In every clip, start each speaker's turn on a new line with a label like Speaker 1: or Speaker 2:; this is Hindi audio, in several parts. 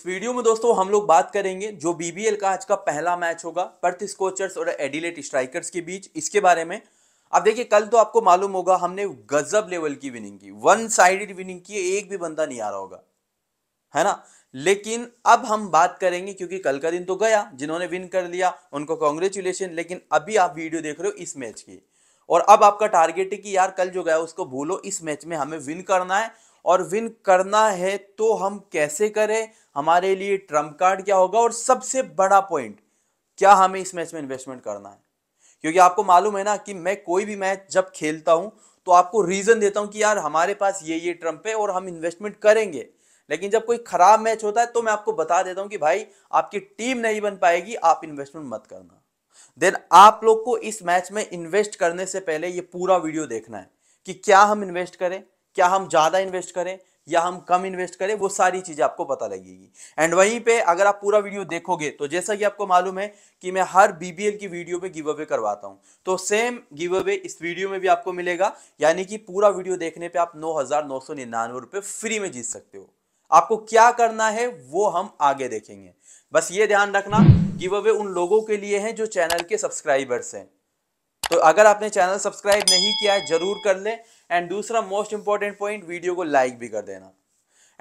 Speaker 1: इस वीडियो में दोस्तों हम लोग बात करेंगे जो बीबीएल का आज का पहला मैच होगा पर्थ स्कोचर्स और एडिलेट स्ट्राइकर्स के बीच इसके बारे में अब देखिए कल तो आपको मालूम होगा हमने गजब लेवल की विनिंग की वन साइडेड विनिंग की एक भी बंदा नहीं आ रहा होगा है ना लेकिन अब हम बात करेंगे क्योंकि कल का दिन तो गया जिन्होंने विन कर लिया उनको कॉन्ग्रेचुलेशन लेकिन अभी आप वीडियो देख रहे हो इस मैच की और अब आपका टारगेट है कि यार कल जो गया उसको भूलो इस मैच में हमें विन करना है और विन करना है तो हम कैसे करें हमारे लिए ट्रम्प कार्ड क्या होगा और सबसे बड़ा पॉइंट क्या हमें इस मैच में इन्वेस्टमेंट करना है क्योंकि आपको मालूम है ना कि मैं कोई भी मैच जब खेलता हूं तो आपको रीज़न देता हूं कि यार हमारे पास ये ये ट्रम्प है और हम इन्वेस्टमेंट करेंगे लेकिन जब कोई ख़राब मैच होता है तो मैं आपको बता देता हूं कि भाई आपकी टीम नहीं बन पाएगी आप इन्वेस्टमेंट मत करना देन आप लोग को इस मैच में इन्वेस्ट करने से पहले ये पूरा वीडियो देखना है कि क्या हम इन्वेस्ट करें क्या हम ज़्यादा इन्वेस्ट करें या हम कम इन्वेस्ट करें वो सारी चीज़ें आपको पता लगेगी एंड वहीं पे अगर आप पूरा वीडियो देखोगे तो जैसा कि आपको मालूम है कि मैं हर बीबीएल की वीडियो पे गिव अवे करवाता हूं तो सेम गिव अवे इस वीडियो में भी आपको मिलेगा यानी कि पूरा वीडियो देखने पे आप नौ हज़ार नौ सौ निन्यानवे फ्री में जीत सकते हो आपको क्या करना है वो हम आगे देखेंगे बस ये ध्यान रखना गिव अवे उन लोगों के लिए है जो चैनल के सब्सक्राइबर्स हैं तो अगर आपने चैनल सब्सक्राइब नहीं किया है ज़रूर कर लें एंड दूसरा मोस्ट इंपॉर्टेंट पॉइंट वीडियो को लाइक भी कर देना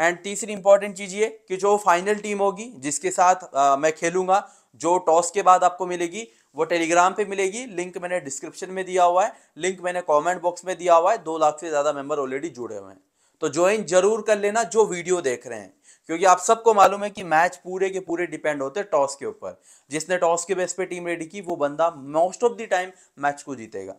Speaker 1: एंड तीसरी इंपॉर्टेंट चीज़ ये कि जो फाइनल टीम होगी जिसके साथ आ, मैं खेलूँगा जो टॉस के बाद आपको मिलेगी वो टेलीग्राम पे मिलेगी लिंक मैंने डिस्क्रिप्शन में दिया हुआ है लिंक मैंने कमेंट बॉक्स में दिया हुआ है दो लाख से ज़्यादा मेंबर ऑलरेडी जुड़े हुए हैं तो ज्वाइन जरूर कर लेना जो वीडियो देख रहे हैं क्योंकि आप सबको मालूम है कि मैच पूरे के पूरे डिपेंड होते हैं टॉस के ऊपर जिसने टॉस के बेस पे टीम रेडी की वो बंदा most of the time match को जीतेगा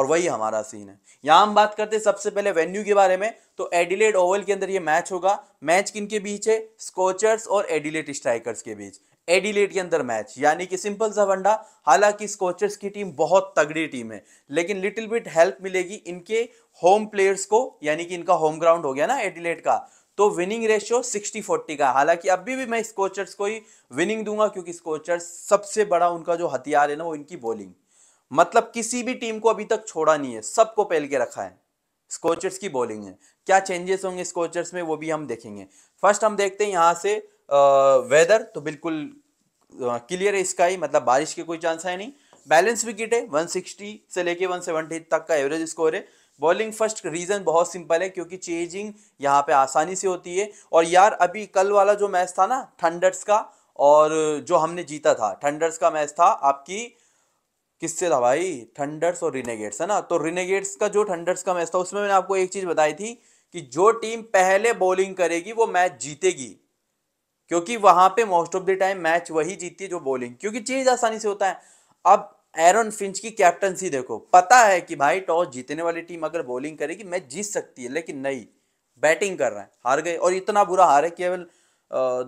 Speaker 1: और वही हमारा सीन है यहां हम बात करते हैं सबसे पहले वेन्यू के बारे में तो एडिलेड ओवल के अंदर ये मैच होगा मैच किन के बीच है स्कोचर्स और एडिलेट स्ट्राइकर्स के बीच एडिलेट के अंदर मैच यानी कि सिंपल सा वंडा हालांकि स्कोचर्स की टीम बहुत तगड़ी टीम है लेकिन लिटिल बिट हेल्प मिलेगी इनके होम प्लेयर्स को यानी कि इनका होम ग्राउंड हो गया ना एडिलेट का तो विनिंग रेशियो 60 40 का हालांकि अभी भी मैं स्कोचर्स को ही विनिंग दूंगा क्योंकि स्कोचर्स सबसे बड़ा उनका जो हथियार है ना वो इनकी बॉलिंग मतलब किसी भी टीम को अभी तक छोड़ा नहीं है सबको पहल के रखा है स्कोचर्स की बॉलिंग है क्या चेंजेस होंगे स्कोचर्स में वो भी हम देखेंगे फर्स्ट हम देखते हैं यहाँ से आ, वेदर तो बिल्कुल क्लियर है स्काई मतलब बारिश के कोई चांस है नहीं बैलेंस विकेट है 160 से लेके 170 तक का एवरेज स्कोर है बॉलिंग फर्स्ट रीज़न बहुत सिंपल है क्योंकि चेजिंग यहाँ पे आसानी से होती है और यार अभी कल वाला जो मैच था ना थंडर्स का और जो हमने जीता था थंडर्स का मैच था आपकी किससे था भाई थंडर्स और रिनेगेट्स है ना तो रिनेगेट्स का जो थंडर्स का मैच था उसमें मैंने आपको एक चीज़ बताई थी कि जो टीम पहले बॉलिंग करेगी वो मैच जीतेगी क्योंकि वहां पे most of the time match वही जीती है जो बॉलिंग क्योंकि चेज आसानी से होता है अब एरन फिंच की कैप्टनसी देखो पता है कि भाई टॉस जीतने वाली टीम अगर बॉलिंग करेगी मैच जीत सकती है लेकिन नहीं बैटिंग कर रहे हैं हार गए और इतना बुरा हार है केवल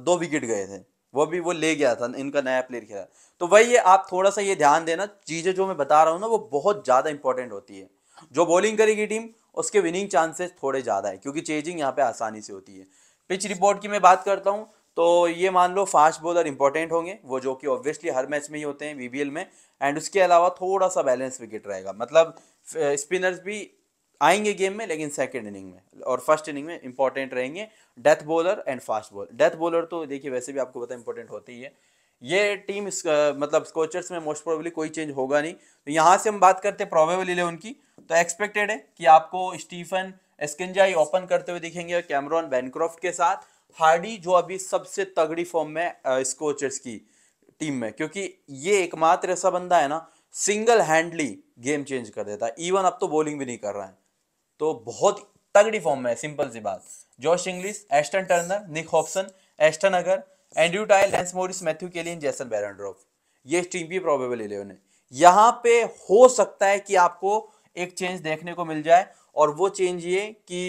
Speaker 1: दो विकेट गए थे वो भी वो ले गया था इनका नया प्लेयर खेला तो वही है आप थोड़ा सा ये ध्यान देना चीज़ें जो मैं बता रहा हूँ ना वो बहुत ज़्यादा इंपॉर्टेंट होती है जो बॉलिंग करेगी टीम उसके विनिंग चांसेस थोड़े ज़्यादा है क्योंकि चेजिंग यहाँ पे आसानी से होती है पिच रिपोर्ट की मैं बात करता हूँ तो ये मान लो फास्ट बॉलर इंपॉर्टेंट होंगे वो जो कि ऑब्वियसली हर मैच में ही होते हैं बीबीएल में एंड उसके अलावा थोड़ा सा बैलेंस विकेट रहेगा मतलब स्पिनर्स भी आएंगे गेम में लेकिन सेकेंड इनिंग में और फर्स्ट इनिंग में इंपॉर्टेंट रहेंगे death bowler and fast bowler death bowler तो देखिए वैसे भी आपको पता इंपॉर्टेंट होती ही है ये टीम इस, आ, मतलब स्कोचर्स में मोस्ट प्रोबेबली कोई चेंज होगा नहीं तो यहाँ से हम बात करते हैं प्रोबेबल इलेवन की तो एक्सपेक्टेड है कि आपको स्टीफन एस्किंजाई ओपन करते हुए दिखेंगे कैमरॉन बैनक्रॉफ्ट के साथ हार्डी जो अभी सबसे तगड़ी फॉर्म में स्कोचर्स की टीम में क्योंकि ये एकमात्र ऐसा बंदा है ना सिंगल हैंडली गेम चेंज कर देता है इवन अब तो बॉलिंग भी नहीं कर रहा है तो बहुत तगड़ी फॉर्म में है सिंपल सी बात Josh Inglis Ashton Turner Nick Hobson Ashton अगर Andrew Tye Lance Morris Matthew लिए जैसन बैरनड्रॉफ ये टीम की प्रॉबेबल इलेवन है यहाँ पे हो सकता है कि आपको एक चेंज देखने को मिल जाए और वो चेंज ये कि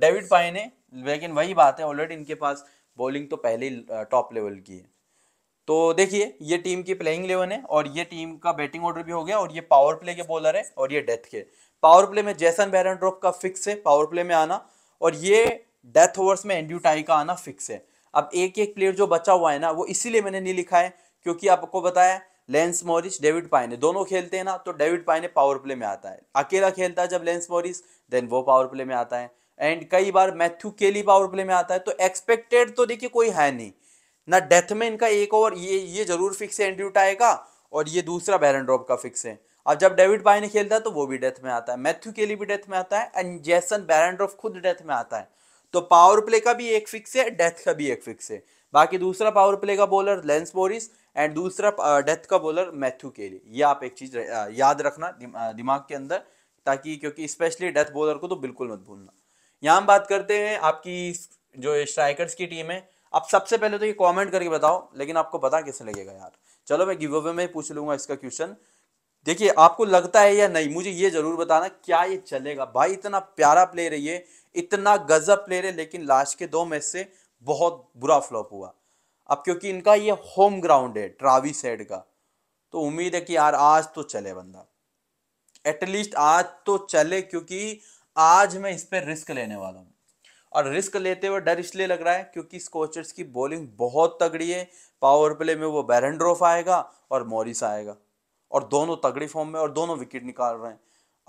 Speaker 1: डेविड पाए ने लेकिन वही बात है ऑलरेडी इनके पास बॉलिंग तो पहले टॉप लेवल की है तो देखिए ये टीम की प्लेइंग इलेवन है और ये टीम का बैटिंग ऑर्डर भी हो गया और ये पावर प्ले के बॉलर है और ये डेथ के पावर प्ले में जैसन बैरन ड्रॉप का फिक्स है पावर प्ले में आना और ये डेथ ओवर्स में एंड्यू टाई का आना फिक्स है अब एक एक प्लेयर जो बचा हुआ है ना वो इसीलिए मैंने नहीं लिखा है क्योंकि आपको बताया लेंस मॉरिस डेविड पाइने दोनों खेलते हैं ना तो डेविड पाइने पावर प्ले में आता है अकेला खेलता है जब लेंस मॉरिस देन वो पावर प्ले में आता है एंड कई बार मैथ्यू केली पावर प्ले में आता है तो एक्सपेक्टेड तो देखिए कोई है नहीं ना डेथ में इनका एक ओवर ये ये जरूर फिक्स है एंड्रू टाई का और ये दूसरा बैरन ड्रॉप का फिक्स है अब जब डेविड बाई ने खेलता है तो वो भी डेथ में आता है मैथ्यू केली भी डेथ में आता है एंड जैसन बैरन ड्रॉप खुद डेथ में आता है तो पावर प्ले का भी एक फिक्स है डेथ का भी एक फिक्स है बाकी दूसरा पावर प्ले का बॉलर लेंस बोरिस एंड दूसरा डेथ का बॉलर मैथ्यू केली ये आप एक चीज़ याद रखना दिमाग के अंदर ताकि क्योंकि स्पेशली डेथ बॉलर को तो बिल्कुल मत भूलना यहाँ हम बात करते हैं आपकी जो स्ट्राइकर्स की टीम है अब सबसे पहले तो ये कमेंट करके बताओ लेकिन आपको पता कैसे लगेगा यार चलो मैं गिव अवे में पूछ लूंगा इसका क्वेश्चन देखिए आपको लगता है या नहीं मुझे ये जरूर बताना क्या ये चलेगा भाई इतना प्यारा प्लेयर है ये इतना गजब प्लेयर है लेकिन लास्ट के दो मैच से बहुत बुरा फ्लॉप हुआ अब क्योंकि इनका ये होम ग्राउंड है ट्रावी सेड का तो उम्मीद है कि यार आज तो चले बंदा एटलीस्ट आज तो चले क्योंकि आज मैं इस पर रिस्क लेने वाला हूँ और रिस्क लेते हुए डर इसलिए लग रहा है क्योंकि स्कोचर्स की बॉलिंग बहुत तगड़ी है पावर प्ले में वो बैरनड्रोफ आएगा और मॉरिस आएगा और दोनों तगड़ी फॉर्म में और दोनों विकेट निकाल रहे हैं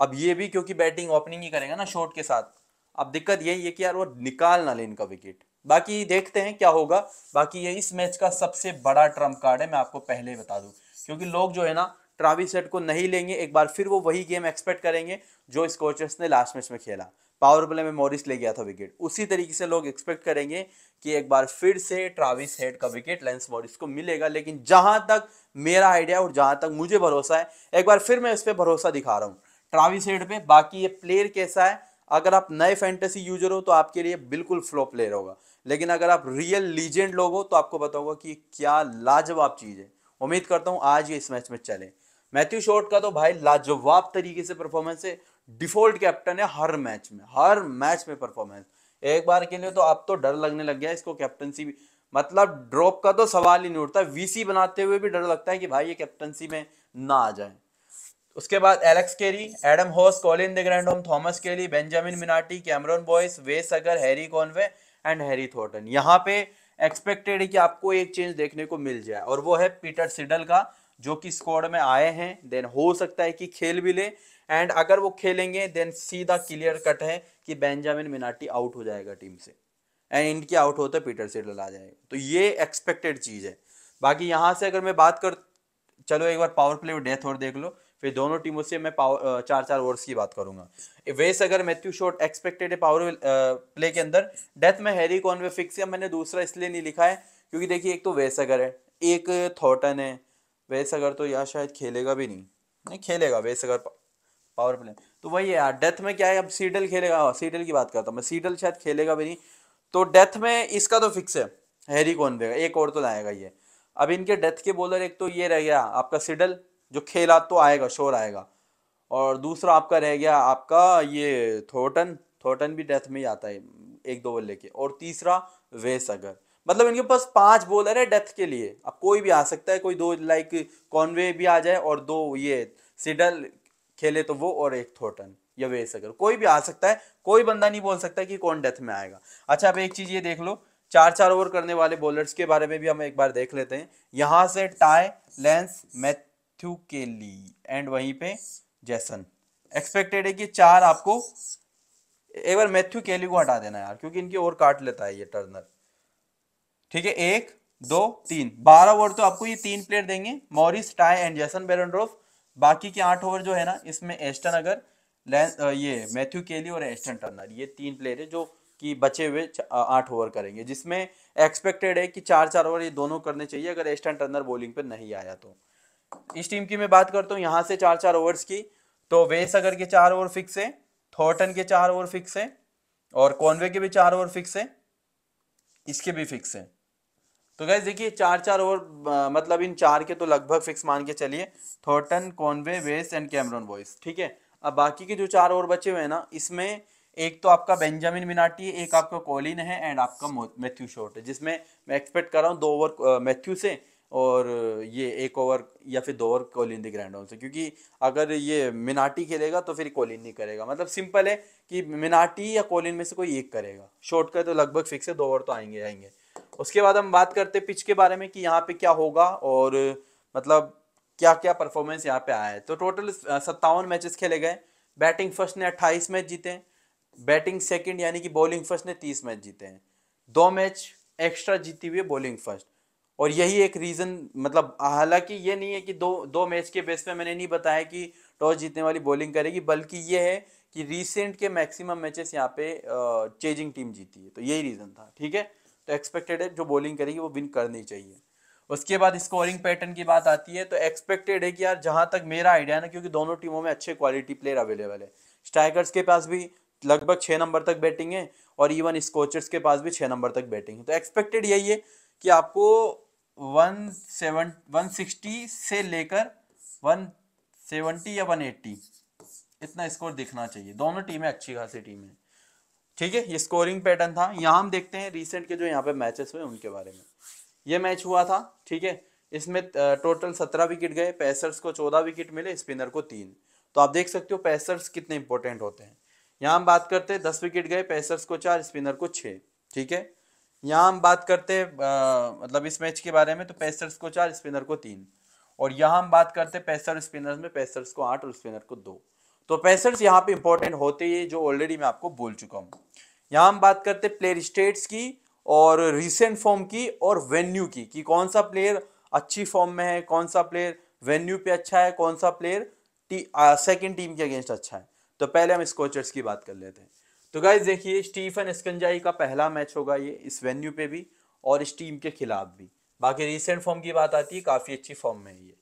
Speaker 1: अब ये भी क्योंकि बैटिंग ओपनिंग ही करेगा ना शॉट के साथ अब दिक्कत यही है कि यार वो निकाल ना ले इनका विकेट बाकी देखते हैं क्या होगा बाकी ये इस मैच का सबसे बड़ा ट्रम्प कार्ड है मैं आपको पहले ही बता दूं क्योंकि लोग जो है ना ट्रावी सेट को नहीं लेंगे एक बार फिर वो वही गेम एक्सपेक्ट करेंगे जो स्कोचर्स ने लास्ट मैच में खेला पावर प्ले में मॉरिस ले गया था विकेट उसी तरीके से लोग एक्सपेक्ट करेंगे कि एक बार फिर से ट्राविस हेड का विकेट लेंस मॉरिस को मिलेगा लेकिन जहां तक मेरा आइडिया और जहां तक मुझे भरोसा है एक बार फिर मैं इस पर भरोसा दिखा रहा हूँ ट्राविस हेड पे बाकी ये प्लेयर कैसा है अगर आप नए फैंटेसी यूजर हो तो आपके लिए बिल्कुल फ्लो प्लेयर होगा लेकिन अगर आप रियल लीजेंड लोग हो तो आपको बताऊंगा कि क्या लाजवाब चीज़ है उम्मीद करता हूँ आज ये इस मैच में चले मैथ्यू शॉर्ट का तो भाई लाजवाब तरीके से परफॉर्मेंस है डिफॉल्ट कैप्टन है हर मैच में हर मैच में परफॉर्मेंस एक बार के लिए तो अब तो डर लगने लग गया इसको कैप्टनसी भी मतलब ड्रॉप का तो सवाल ही नहीं उठता वीसी बनाते हुए भी डर लगता है कि भाई ये कैप्टनसी में ना आ जाए उसके बाद Alex Carey Adam Hose Colin de Grandhomme Thomas Kelly Benjamin Manenti Cameron Boyce Wes Agar Harry Conway and Harry थॉटन यहाँ पे एक्सपेक्टेड है कि आपको एक चेंज देखने को मिल जाए और वो है पीटर सिडल का जो कि स्क्वाड में आए हैं देन हो सकता है कि खेल भी ले एंड अगर वो खेलेंगे देन सीधा क्लियर कट है कि बेंजामिन मिनाटी आउट हो जाएगा टीम से एंड इनके आउट होते पीटर सेडल आ जाएगा तो ये एक्सपेक्टेड चीज़ है बाकी यहाँ से अगर मैं बात कर चलो एक बार पावर प्ले में डेथ और देख लो फिर दोनों टीमों से मैं पावर चार चार ओवर्स की बात करूंगा Wes Agar Matthew Short expected है पावर प्ले के अंदर डेथ में हैरी वे फिक्स है मैंने दूसरा इसलिए नहीं लिखा है क्योंकि देखिए एक तो वेस अगर है एक थॉटन है वेसगर तो यार शायद खेलेगा भी नहीं नहीं खेलेगा वेसगर पा, पावर प्ले तो वही है यार डेथ में क्या है अब सीडल खेलेगा सीडल हाँ, की बात करता हूँ मैं सीडल शायद खेलेगा भी नहीं तो डेथ में इसका तो फिक्स है हैरी कौन देगा एक और तो लाएगा ये अब इनके डेथ के बॉलर एक तो ये रह गया आपका सीडल जो खेला तो आएगा शोर आएगा और दूसरा आपका रह गया आपका ये थोटन थोटन भी डेथ में ही आता है एक दो बोल लेके और तीसरा वेस अगर मतलब इनके पास पांच बॉलर है डेथ के लिए अब कोई भी आ सकता है कोई दो लाइक कॉनवे भी आ जाए और दो ये सिडल खेले तो वो और एक थोटन या वेस अगर कोई भी आ सकता है कोई बंदा नहीं बोल सकता कि कौन डेथ में आएगा अच्छा अब एक चीज़ ये देख लो चार चार ओवर करने वाले बॉलर्स के बारे में भी हम एक बार देख लेते हैं यहां से Tye Lance Matthew Kelly and वहीं पे जैसन एक्सपेक्टेड है कि चार आपको एक बार मैथ्यू केली को हटा देना यार क्योंकि इनकी ओवर काट लेता है ये टर्नर ठीक है एक दो तीन बारह ओवर तो आपको ये तीन प्लेयर देंगे मॉरिस टाई एंड जैसन बेरनड्रोफ बाकी के आठ ओवर जो है ना इसमें एस्टन अगर ये मैथ्यू केली और एस्टन टर्नर ये तीन प्लेयर है जो कि बचे हुए आठ ओवर करेंगे जिसमें एक्सपेक्टेड है कि चार चार ओवर ये दोनों करने चाहिए अगर एस्टन टर्नर बॉलिंग पर नहीं आया तो इस टीम की मैं बात करता हूँ यहाँ से चार चार ओवर्स की तो वेस अगर के चार ओवर फिक्स है थॉटन के चार ओवर फिक्स है और कॉनवे के भी चार ओवर फिक्स है इसके भी फिक्स है तो गैस देखिए चार चार ओवर मतलब इन चार के तो लगभग फिक्स मान के चलिए थॉटन Conway Wes and Cameron Boyce ठीक है अब बाकी के जो चार ओवर बचे हुए हैं ना इसमें एक तो आपका बेंजामिन मिनाटी है एक आपका कोलिन है एंड आपका मैथ्यू शॉर्ट है जिसमें मैं एक्सपेक्ट कर रहा हूँ दो ओवर मैथ्यू से और ये एक ओवर या फिर दो ओवर कोलिन दी ग्रैंड से क्योंकि अगर ये मिनाटी खेलेगा तो फिर कोलिन नहीं करेगा मतलब सिंपल है कि मिनाटी या कोलिन में से कोई एक करेगा शॉर्ट का तो लगभग फिक्स है दो ओवर तो आएंगे आएंगे उसके बाद हम बात करते हैं पिच के बारे में कि यहाँ पे क्या होगा और मतलब क्या क्या परफॉर्मेंस यहाँ पे आया है तो टोटल सत्तावन मैचेस खेले गए बैटिंग फर्स्ट ने अट्ठाईस मैच जीते हैं बैटिंग सेकंड यानी कि बॉलिंग फर्स्ट ने तीस मैच जीते हैं दो मैच एक्स्ट्रा जीती हुई बॉलिंग फर्स्ट और यही एक रीज़न मतलब हालांकि ये नहीं है कि दो दो मैच के बेस पे मैंने नहीं बताया कि टॉस जीतने वाली बॉलिंग करेगी बल्कि ये है कि रिसेंट के मैक्सिमम मैचेस यहाँ पे चेजिंग टीम जीती है तो यही रीज़न था ठीक है तो एक्सपेक्टेड है जो बॉलिंग करेगी वो विन करनी चाहिए उसके बाद स्कोरिंग पैटर्न की बात आती है तो एक्सपेक्टेड है कि यार जहाँ तक मेरा आइडिया है ना क्योंकि दोनों टीमों में अच्छे क्वालिटी प्लेयर अवेलेबल है स्ट्राइकर्स के पास भी लगभग छः नंबर तक बैटिंग है और इवन स्कोचर्स के पास भी छः नंबर तक बैटिंग है तो एक्सपेक्टेड यही है कि आपको वन सेवन वन सिक्सटी से लेकर वन सेवेंटी या वन एट्टी इतना स्कोर दिखना चाहिए दोनों टीमें अच्छी खासी टीम है ठीक है ये स्कोरिंग पैटर्न था यहाँ हम देखते हैं रिसेंट के जो यहाँ पे मैचेस हुए उनके बारे में ये मैच हुआ था ठीक है इसमें टोटल सत्रह विकेट गए पैसर्स को चौदह विकेट मिले स्पिनर को तीन तो आप देख सकते हो पैसर्स कितने इंपॉर्टेंट होते हैं यहाँ हम बात करते हैं दस विकेट गए पैसर्स को चार स्पिनर को छः ठीक है यहाँ हम बात करते हैं मतलब इस मैच के बारे में तो पैसर्स को चार स्पिनर को तीन और यहाँ हम बात करते हैं पैसर स्पिनर्स में पैसर्स को आठ और स्पिनर को दो तो पैसर्स यहाँ पे इंपॉर्टेंट होते हैं जो ऑलरेडी मैं आपको बोल चुका हूँ यहाँ हम बात करते हैं प्लेयर स्टेट्स की और रिसेंट फॉर्म की और वेन्यू की कि कौन सा प्लेयर अच्छी फॉर्म में है कौन सा प्लेयर वेन्यू पे अच्छा है कौन सा प्लेयर टी, सेकेंड टीम के अगेंस्ट अच्छा है तो पहले हम स्कोचर्स की बात कर लेते हैं तो गाइज देखिए स्टीफन स्कंजाई का पहला मैच होगा ये इस वेन्यू पे भी और इस टीम के खिलाफ भी बाकी रिसेंट फॉर्म की बात आती है काफ़ी अच्छी फॉर्म में है ये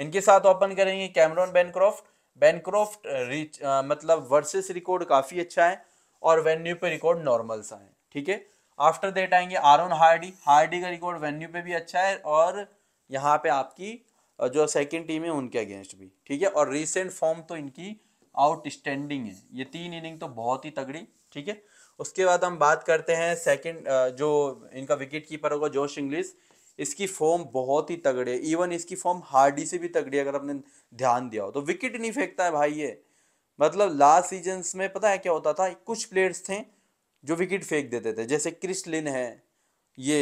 Speaker 1: इनके साथ ओपन करेंगे कैमरॉन बैनक्रॉफ्ट बैनक्रॉफ्ट रिच uh, uh, मतलब वर्सेस रिकॉर्ड काफ़ी अच्छा है और वेन्यू पे रिकॉर्ड नॉर्मल सा है ठीक है आफ्टर देट आएंगे आरोन हार्डी हार्डी का रिकॉर्ड वेन्यू पे भी अच्छा है और यहाँ पे आपकी uh, जो सेकंड टीम है उनके अगेंस्ट भी ठीक है और रिसेंट फॉर्म तो इनकी आउटस्टैंडिंग है ये तीन इनिंग तो बहुत ही तगड़ी ठीक है उसके बाद हम बात करते हैं सेकंड जो इनका विकेट कीपर होगा जोश इंग्लिश इसकी फॉर्म बहुत ही तगड़े है इवन इसकी फॉर्म हार्डी से भी तगड़ी अगर आपने ध्यान दिया हो तो विकेट नहीं फेंकता है भाई ये मतलब लास्ट सीजन में पता है क्या होता था कुछ प्लेयर्स थे जो विकेट फेंक देते थे जैसे क्रिस लिन है ये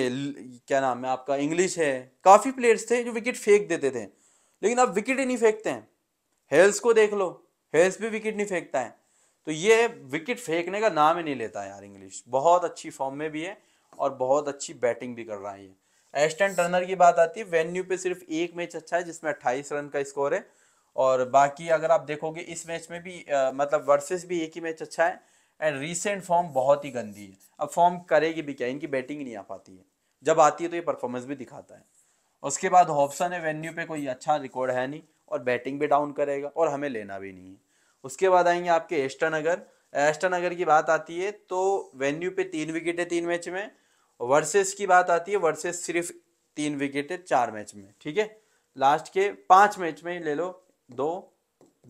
Speaker 1: क्या नाम है आपका इंग्लिश है काफ़ी प्लेयर्स थे जो विकेट फेंक देते थे लेकिन अब विकेट ही नहीं फेंकते हैं हेल्स को देख लो हेल्स भी विकेट नहीं फेंकता है तो ये विकेट फेंकने का नाम ही नहीं लेता यार इंग्लिश बहुत अच्छी फॉर्म में भी है और बहुत अच्छी बैटिंग भी कर रहा है ये एस्टन टर्नर की बात आती है वेन्यू पे सिर्फ एक मैच अच्छा है जिसमें अट्ठाईस रन का स्कोर है और बाकी अगर आप देखोगे इस मैच में भी आ, मतलब वर्सेस भी एक ही मैच अच्छा है एंड रीसेंट फॉर्म बहुत ही गंदी है अब फॉर्म करेगी भी क्या इनकी बैटिंग नहीं आ पाती है जब आती है तो ये परफॉर्मेंस भी दिखाता है उसके बाद हॉप्सन है वेन्यू पे कोई अच्छा रिकॉर्ड है नहीं और बैटिंग भी डाउन करेगा और हमें लेना भी नहीं है उसके बाद आएंगे आपके एस्टन अगर एस्टन अगर की बात आती है तो वेन्यू पे तीन विकेट है तीन मैच में वर्सेस की बात आती है वर्सेस सिर्फ तीन विकेट है चार मैच में ठीक है लास्ट के पांच मैच में ले लो दो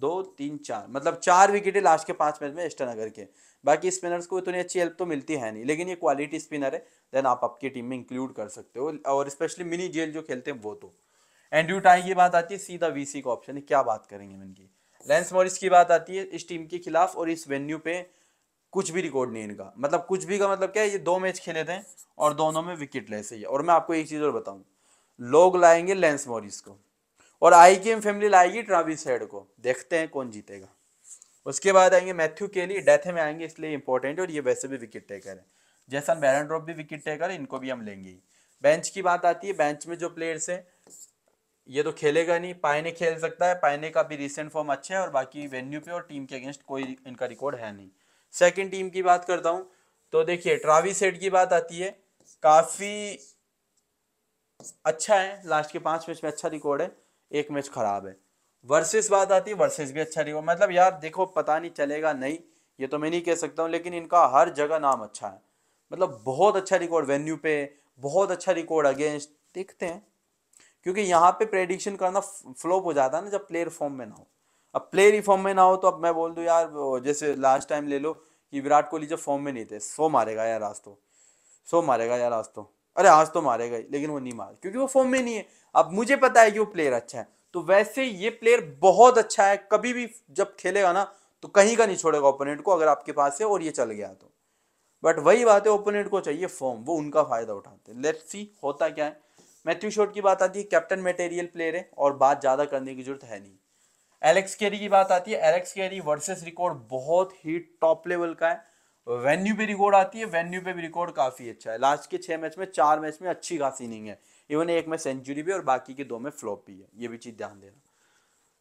Speaker 1: दो तीन चार मतलब चार विकेट है लास्ट के पांच मैच में एस्टानगर के बाकी स्पिनर्स को इतनी अच्छी हेल्प तो मिलती है नहीं लेकिन ये क्वालिटी स्पिनर है देन आप आपकी टीम में इंक्लूड कर सकते हो और स्पेशली मिनी जेल जो खेलते हैं वो तो एंड्रू टाई की बात आती है सीधा वीसी का ऑप्शन है क्या बात करेंगे इनकी लेंस मॉरिस की बात आती है इस टीम के खिलाफ और इस वेन्यू पे कुछ भी रिकॉर्ड नहीं इनका मतलब कुछ भी का मतलब क्या है ये दो मैच खेले थे और दोनों में विकेट सही है और मैं आपको एक चीज़ और बताऊं लोग लाएंगे लेंस मॉरिस को और आई की एम फैमिली लाएगी ट्राविस हेड को देखते हैं कौन जीतेगा उसके बाद आएंगे मैथ्यू के लिए डेथ में आएंगे इसलिए इंपॉर्टेंट है और ये वैसे भी विकेट टेकर है जैसन बैरन ड्रॉप भी विकेट टेकर है इनको भी हम लेंगे बेंच की बात आती है बेंच में जो प्लेयर्स हैं ये तो खेलेगा नहीं पाइने खेल सकता है पाइने का भी रिसेंट फॉर्म अच्छा है और बाकी वेन्यू पे और टीम के अगेंस्ट कोई इनका रिकॉर्ड है नहीं सेकंड टीम की बात करता हूँ तो देखिए ट्रावी सेट की बात आती है काफ़ी अच्छा है लास्ट के पांच मैच में अच्छा रिकॉर्ड है एक मैच ख़राब है वर्सेस बात आती है वर्सेस भी अच्छा रिकॉर्ड मतलब यार देखो पता नहीं चलेगा नहीं ये तो मैं नहीं कह सकता हूँ लेकिन इनका हर जगह नाम अच्छा है मतलब बहुत अच्छा रिकॉर्ड वेन्यू पे बहुत अच्छा रिकॉर्ड अगेंस्ट देखते हैं क्योंकि यहाँ पे प्रेडिक्शन करना फ्लॉप हो जाता है ना जब प्लेयर फॉर्म में ना हो अब प्लेयर ही फॉर्म में ना हो तो अब मैं बोल दूँ यार जैसे लास्ट टाइम ले लो कि विराट कोहली जब फॉर्म में नहीं थे सो मारेगा यार आज तो सो मारेगा यार आज तो अरे आज तो मारेगा ही लेकिन वो नहीं मारे क्योंकि वो फॉर्म में नहीं है अब मुझे पता है कि वो प्लेयर अच्छा है तो वैसे ये प्लेयर बहुत अच्छा है कभी भी जब खेलेगा ना तो कहीं का नहीं छोड़ेगा ओपोनेंट को अगर आपके पास है और ये चल गया तो बट वही बात है ओपोनेंट को चाहिए फॉर्म वो उनका फायदा उठाते हैं लेट्स सी होता क्या है मैथ्यू शॉट की बात आती है कैप्टन मेटेरियल प्लेयर है और बात ज़्यादा करने की जरूरत है नहीं एलेक्स केरी की बात आती है एलेक्स केरी वर्सेस रिकॉर्ड बहुत ही टॉप लेवल का है वेन्यू पे रिकॉर्ड आती है वेन्यू पे भी रिकॉर्ड काफ़ी अच्छा है लास्ट के छह मैच में चार मैच में अच्छी खासी इनिंग है इवन एक में सेंचुरी भी और बाकी के दो में फ्लॉप भी है ये भी चीज़ ध्यान देना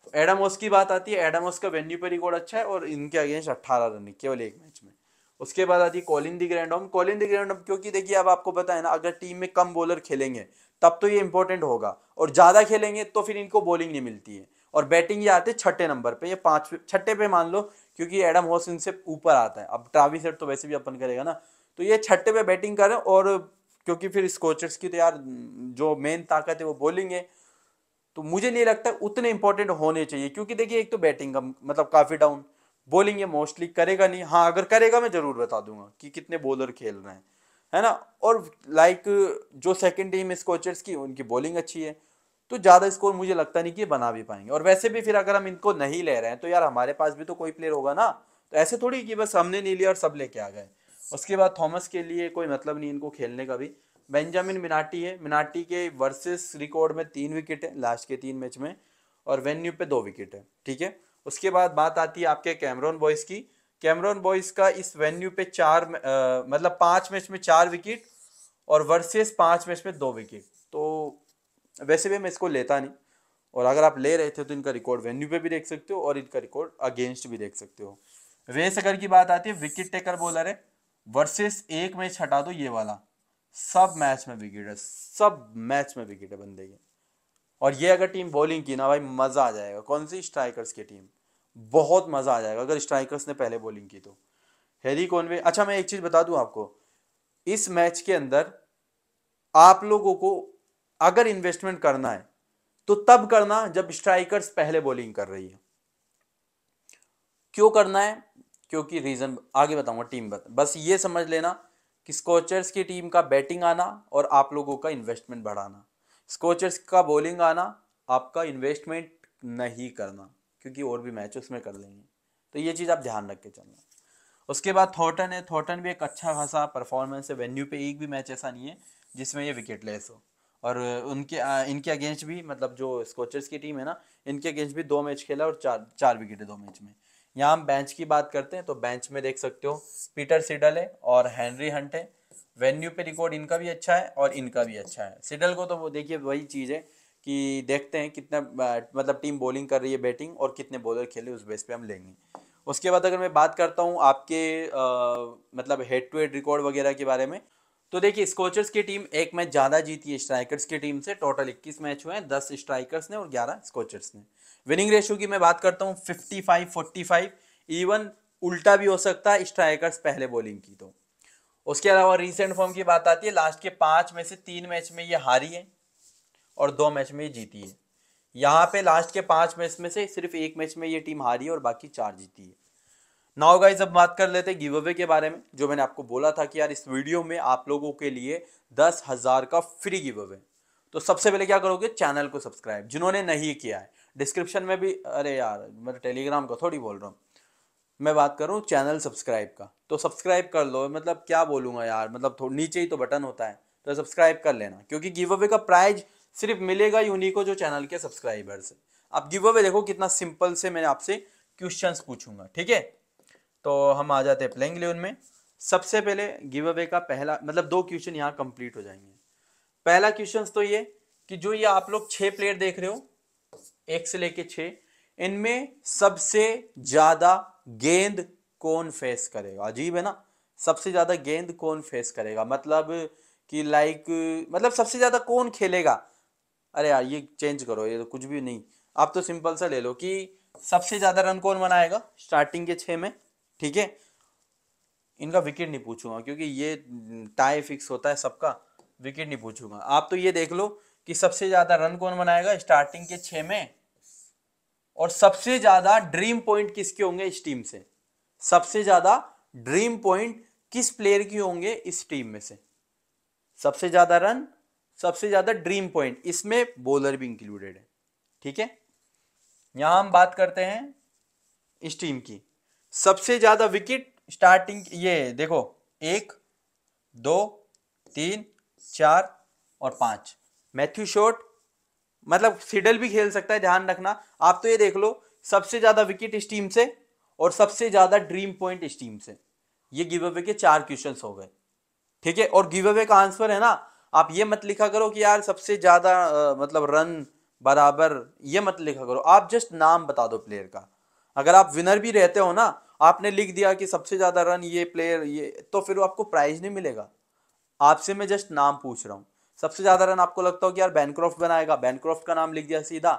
Speaker 1: तो एडामोस की बात आती है एडामोस का वेन्यू पे रिकॉर्ड अच्छा है और इनके अगेंस्ट अट्ठारह रन केवल एक मैच में उसके बाद आती है Colin de Grandhomme Colin de Grandhomme क्योंकि देखिए अब आपको पता है ना अगर टीम में कम बॉलर खेलेंगे तब तो ये इंपॉर्टेंट होगा और ज़्यादा खेलेंगे तो फिर इनको बॉलिंग नहीं मिलती है और बैटिंग ये आते छठे नंबर पे ये पांच छठे पे मान लो क्योंकि एडम होस इनसे ऊपर आता है अब ट्राविस सेट तो वैसे भी अपन करेगा ना तो ये छठे पे बैटिंग करें और क्योंकि फिर स्कोचर्स की तो यार जो मेन ताकत है वो बॉलिंग है तो मुझे नहीं लगता उतने इंपॉर्टेंट होने चाहिए क्योंकि देखिए एक तो बैटिंग का मतलब काफ़ी डाउन बॉलिंग ये मोस्टली करेगा नहीं हाँ अगर करेगा मैं ज़रूर बता दूंगा कि कितने बॉलर खेल रहे हैं है ना और लाइक जो सेकंड टीम स्कोचर्स की उनकी बॉलिंग अच्छी है तो ज़्यादा स्कोर मुझे लगता नहीं कि बना भी पाएंगे और वैसे भी फिर अगर हम इनको नहीं ले रहे हैं तो यार हमारे पास भी तो कोई प्लेयर होगा ना तो ऐसे थोड़ी कि बस हमने नहीं लिया और सब लेके आ गए उसके बाद थॉमस के लिए कोई मतलब नहीं इनको खेलने का भी बेंजामिन मिनाटी है मिनाटी के वर्सेस रिकॉर्ड में तीन विकेट है लास्ट के तीन मैच में और वेन्यू पे दो विकेट है ठीक है उसके बाद बात आती है आपके कैमरॉन बॉयज़ की कैमरॉन बॉयज़ का इस वेन्यू पे चार आ, मतलब पाँच मैच में चार विकेट और वर्सेस पाँच मैच में दो विकेट तो वैसे भी मैं इसको लेता नहीं और अगर आप ले रहे थे तो इनका रिकॉर्ड वेन्यू पे भी देख सकते हो और इनका रिकॉर्ड अगेंस्ट भी देख सकते हो वेस अगर की बात आती है विकेट टेकर बॉलर है वर्सेस एक मैच हटा दो ये वाला सब मैच में विकेट है सब मैच में विकेट है बंदे के और ये अगर टीम बॉलिंग की ना भाई मज़ा आ जाएगा कौन सी स्ट्राइकर्स की टीम बहुत मज़ा आ जाएगा अगर स्ट्राइकर्स ने पहले बॉलिंग की तो हैरी कॉनवे अच्छा मैं एक चीज़ बता दूं आपको इस मैच के अंदर आप लोगों को अगर इन्वेस्टमेंट करना है तो तब करना जब स्ट्राइकर्स पहले बॉलिंग कर रही है क्यों करना है क्योंकि रीज़न आगे बताऊंगा टीम बत, बस ये समझ लेना कि स्कोचर्स की टीम का बैटिंग आना और आप लोगों का इन्वेस्टमेंट बढ़ाना स्कोचर्स का बॉलिंग आना आपका इन्वेस्टमेंट नहीं करना क्योंकि और भी मैच उसमें कर लेंगे तो ये चीज़ आप ध्यान रख के चलना उसके बाद थॉटन है थॉटन भी एक अच्छा खासा परफॉर्मेंस है वेन्यू पे एक भी मैच ऐसा नहीं है जिसमें ये विकेट लेस हो और उनके इनके अगेंस्ट भी मतलब जो स्कोचर्स की टीम है ना इनके अगेंस्ट भी दो मैच खेला और चार चार विकेट है दो मैच में यहाँ हम बेंच की बात करते हैं तो बेंच में देख सकते हो पीटर सिडल है और हैंनरी हंट है वेन्यू पे रिकॉर्ड इनका भी अच्छा है और इनका भी अच्छा है सिडल को तो वो देखिए वही चीज़ है कि देखते हैं कितना मतलब टीम बॉलिंग कर रही है बैटिंग और कितने बॉलर खेले उस बेस पे हम लेंगे उसके बाद अगर मैं बात करता हूँ आपके आ, मतलब हेड टू हेड रिकॉर्ड वगैरह के बारे में तो देखिए स्कोचर्स की टीम एक मैच ज़्यादा जीती है स्ट्राइकर्स की टीम से टोटल 21 मैच हुए हैं 10 स्ट्राइकर्स ने और 11 स्कोचर्स ने विनिंग रेशियो की मैं बात करता हूँ 55 45 इवन उल्टा भी हो सकता है स्ट्राइकर्स पहले बॉलिंग की तो उसके अलावा रिसेंट फॉर्म की बात आती है लास्ट के पाँच में से तीन मैच में ये हारी है और दो मैच में ये जीती है यहाँ पे लास्ट के पाँच मैच में से सिर्फ एक मैच में ये टीम हारी है और बाकी चार जीती है नाउ गाइज अब बात कर लेते हैं गिव अवे के बारे में जो मैंने आपको बोला था कि यार इस वीडियो में आप लोगों के लिए दस हज़ार का फ्री गिव अवे तो सबसे पहले क्या करोगे चैनल को सब्सक्राइब जिन्होंने नहीं किया है डिस्क्रिप्शन में भी अरे यार मैं टेलीग्राम तो का थोड़ी बोल रहा हूँ मैं बात करूँ चैनल सब्सक्राइब का तो सब्सक्राइब कर लो मतलब क्या बोलूँगा यार मतलब नीचे ही तो बटन होता है तो सब्सक्राइब कर लेना क्योंकि गिव अवे का प्राइज सिर्फ मिलेगा यूनिक को जो चैनल के सब्सक्राइबर से आप गिव अवे देखो कितना सिंपल से मैंने आपसे क्वेश्चंस पूछूंगा ठीक है तो हम आ जाते हैं प्लेइंग इलेवन में सबसे पहले गिव अवे का पहला मतलब दो क्वेश्चन यहाँ कंप्लीट हो जाएंगे पहला क्वेश्चन तो ये कि जो ये आप लोग छः प्लेयर देख रहे हो एक से लेके छः इनमें सबसे ज़्यादा गेंद कौन फेस करेगा अजीब है ना सबसे ज़्यादा गेंद कौन फेस करेगा मतलब कि लाइक मतलब सबसे ज़्यादा कौन खेलेगा अरे यार ये चेंज करो ये तो कुछ भी नहीं आप तो सिंपल सा ले लो कि सबसे ज़्यादा रन कौन बनाएगा स्टार्टिंग के छः में ठीक है इनका विकेट नहीं पूछूंगा क्योंकि ये टाई फिक्स होता है सबका विकेट नहीं पूछूंगा आप तो ये देख लो कि सबसे ज्यादा रन कौन बनाएगा स्टार्टिंग के छ में और सबसे ज्यादा ड्रीम पॉइंट किसके होंगे इस टीम से सबसे ज्यादा ड्रीम पॉइंट किस प्लेयर की होंगे इस टीम में से सबसे ज्यादा रन सबसे ज्यादा ड्रीम पॉइंट इसमें बॉलर भी इंक्लूडेड है ठीक है यहां हम बात करते हैं इस टीम की सबसे ज्यादा विकेट स्टार्टिंग ये देखो एक दो तीन चार और पांच मैथ्यू शोट मतलब सिडल भी खेल सकता है ध्यान रखना आप तो ये देख लो सबसे ज्यादा विकेट इस टीम से और सबसे ज्यादा ड्रीम पॉइंट इस टीम से ये गिव अवे के चार क्वेश्चन हो गए ठीक है और गिव अवे का आंसर है ना आप ये मत लिखा करो कि यार सबसे ज्यादा मतलब रन बराबर ये मत लिखा करो आप जस्ट नाम बता दो प्लेयर का अगर आप विनर भी रहते हो ना आपने लिख दिया कि सबसे ज़्यादा रन ये प्लेयर ये तो फिर आपको प्राइज नहीं मिलेगा आपसे मैं जस्ट नाम पूछ रहा हूँ सबसे ज़्यादा रन आपको लगता हो कि यार बैनक्रॉफ्ट बनाएगा बैनक्रॉफ्ट का नाम लिख दिया सीधा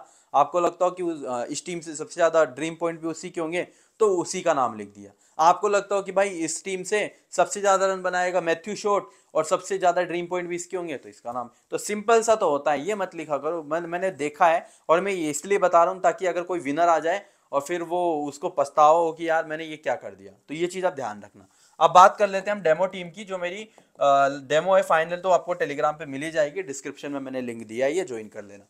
Speaker 1: आपको लगता हो कि इस टीम से सबसे ज़्यादा ड्रीम पॉइंट भी उसी के होंगे तो उसी का नाम लिख दिया आपको लगता हो कि भाई इस टीम से सबसे ज़्यादा रन बनाएगा मैथ्यू शॉट और सबसे ज़्यादा ड्रीम पॉइंट भी इसके होंगे तो इसका नाम तो सिंपल सा तो होता है ये मत लिखा करो मैं मैंने देखा है और मैं इसलिए बता रहा हूँ ताकि अगर कोई विनर आ जाए और फिर वो उसको पछतावा हो कि यार मैंने ये क्या कर दिया तो ये चीज़ आप ध्यान रखना अब बात कर लेते हैं हम डेमो टीम की जो मेरी डेमो है फाइनल तो आपको टेलीग्राम पे मिली जाएगी डिस्क्रिप्शन में मैंने लिंक दिया है ये ज्वाइन कर लेना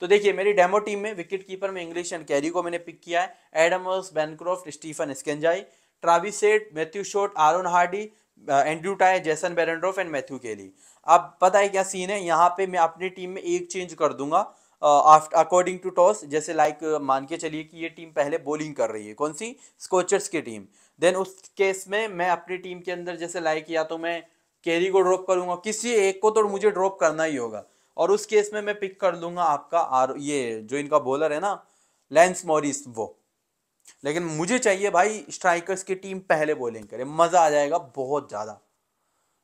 Speaker 1: तो देखिए मेरी डेमो टीम में विकेट कीपर में इंग्लिश एंड कैरी को मैंने पिक किया है एडमर्स बैनक्रॉफ्ट स्टीफन स्केंजाई ट्राविसेट Matthew Short Aaron Hardie Andrew Tye Jason Behrendorff and Matthew केली अब पता है क्या सीन है यहाँ पे मैं अपनी टीम में एक चेंज कर दूंगा अकॉर्डिंग टू टॉस जैसे लाइक uh, मान के चलिए कि ये टीम पहले बॉलिंग कर रही है कौन सी स्कोचर्स की टीम देन उस केस में मैं अपनी टीम के अंदर जैसे लाइक like, या तो मैं कैरी को ड्रॉप करूंगा किसी एक को तो मुझे ड्रॉप करना ही होगा और उस केस में मैं पिक कर लूंगा आपका आर ये जो इनका बॉलर है ना लेंस मॉरिस वो लेकिन मुझे चाहिए भाई स्ट्राइकर्स की टीम पहले बॉलिंग करे मज़ा आ जाएगा बहुत ज़्यादा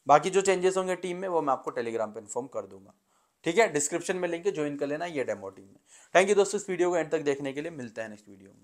Speaker 1: बाकी जो चेंजेस होंगे टीम में वो मैं आपको टेलीग्राम पर इन्फॉर्म कर दूंगा ठीक है डिस्क्रिप्शन में लिंक है ज्वाइन कर लेना ये डेमो टीम में थैंक यू दोस्तों इस वीडियो को एंड तक देखने के लिए मिलता है नेक्स्ट वीडियो में